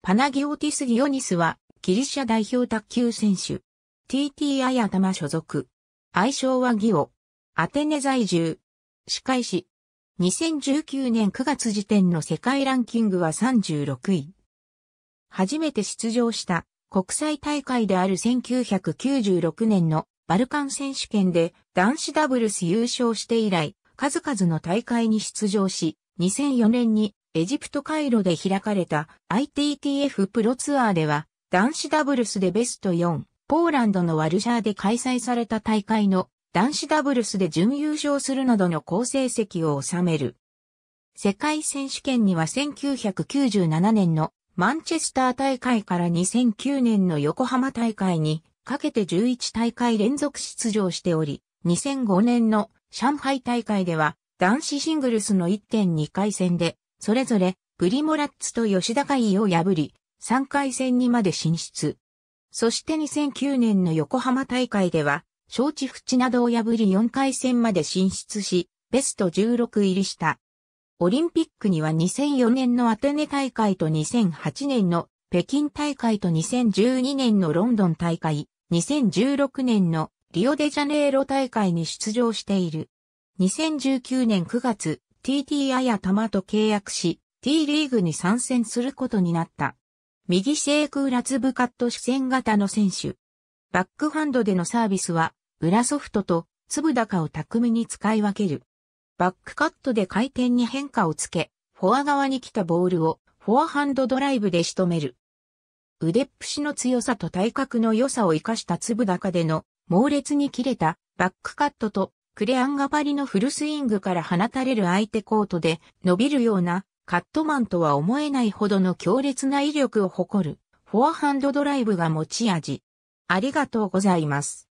パナギオティス・ギオニスは、ギリシャ代表卓球選手。TTI 頭所属。愛称はギオ。アテネ在住。司会し、2019年9月時点の世界ランキングは36位。初めて出場した国際大会である1996年のバルカン選手権で男子ダブルス優勝して以来、数々の大会に出場し、2004年にエジプト回路で開かれた ITTF プロツアーでは、男子ダブルスでベスト4、ポーランドのワルシャーで開催された大会の男子ダブルスで準優勝するなどの好成績を収める。世界選手権には1997年のマンチェスター大会から2009年の横浜大会にかけて11大会連続出場しており、2005年の上海大会では男子シングルスの1.2回戦でそれぞれプリモラッツと吉田会を破り、3回戦にまで進出。そして2009年の横浜大会では、招致淵などを破り4回戦まで進出し、ベスト16入りした。オリンピックには2004年のアテネ大会と2008年の北京大会と2012年のロンドン大会、2016年のリオデジャネイロ大会に出場している。2019年9月、TT や玉と契約し、T リーグに参戦することになった。右正空ラツブカット主戦型の選手。バックハンドでのサービスは、裏ソフトと粒高を巧みに使い分ける。バックカットで回転に変化をつけ、フォア側に来たボールをフォアハンドドライブで仕留める。腕っぷしの強さと体格の良さを活かした粒高での猛烈に切れたバックカットとクレアンガパリのフルスイングから放たれる相手コートで伸びるようなカットマンとは思えないほどの強烈な威力を誇るフォアハンドドライブが持ち味。ありがとうございます。